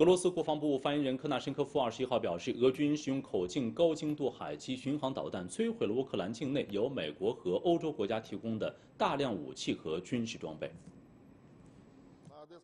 俄罗斯国防部发言人科纳申科夫二十一号表示，俄军使用口径高精度海基巡航导弹摧毁了乌克兰境内由美国和欧洲国家提供的大量武器和军事装备。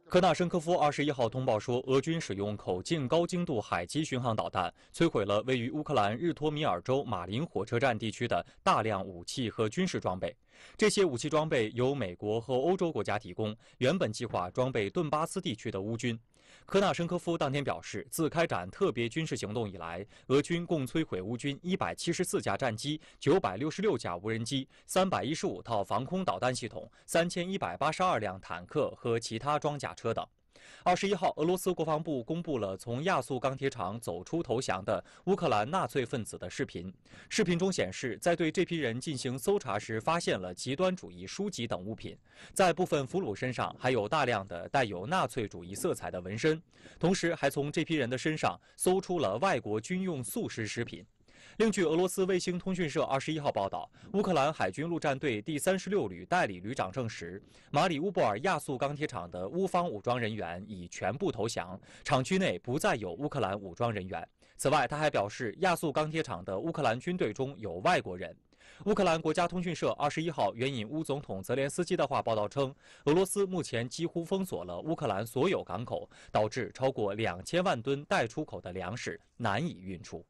科纳申科夫二十一号通报说，俄军使用口径高精度海基巡航导弹摧毁了位于乌克兰日托米尔州马林火车站地区的大量武器和军事装备，这些武器装备由美国和欧洲国家提供，原本计划装备顿巴斯地区的乌军。科纳申科夫当天表示，自开展特别军事行动以来，俄军共摧毁乌军174架战机、966架无人机、315套防空导弹系统、3182辆坦克和其他装甲车等。二十一号，俄罗斯国防部公布了从亚速钢铁厂走出投降的乌克兰纳粹分子的视频。视频中显示，在对这批人进行搜查时，发现了极端主义书籍等物品；在部分俘虏身上，还有大量的带有纳粹主义色彩的纹身；同时还从这批人的身上搜出了外国军用速食食品。另据俄罗斯卫星通讯社二十一号报道，乌克兰海军陆战队第三十六旅代理旅长证实，马里乌波尔亚速钢铁厂的乌方武装人员已全部投降，厂区内不再有乌克兰武装人员。此外，他还表示，亚速钢铁厂的乌克兰军队中有外国人。乌克兰国家通讯社二十一号援引乌总统泽连斯基的话报道称，俄罗斯目前几乎封锁了乌克兰所有港口，导致超过两千万吨待出口的粮食难以运出。